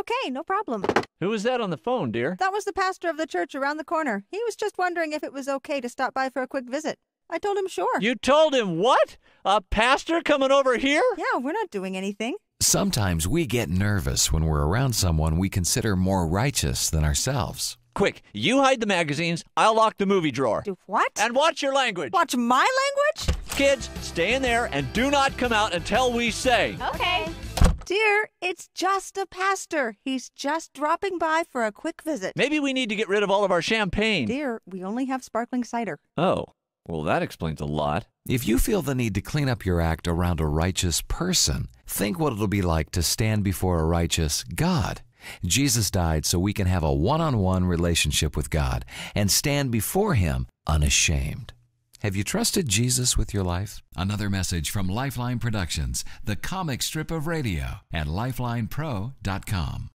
Okay, no problem. Who was that on the phone, dear? That was the pastor of the church around the corner. He was just wondering if it was okay to stop by for a quick visit. I told him sure. You told him what? A pastor coming over here? Yeah, we're not doing anything. Sometimes we get nervous when we're around someone we consider more righteous than ourselves. Quick, you hide the magazines, I'll lock the movie drawer. Do what? And watch your language. Watch my language? Kids, stay in there and do not come out until we say. Okay. Dear, it's just a pastor. He's just dropping by for a quick visit. Maybe we need to get rid of all of our champagne. Dear, we only have sparkling cider. Oh, well, that explains a lot. If you feel the need to clean up your act around a righteous person, think what it'll be like to stand before a righteous God. Jesus died so we can have a one on one relationship with God and stand before Him unashamed. Have you trusted Jesus with your life? Another message from Lifeline Productions, the comic strip of radio, at lifelinepro.com.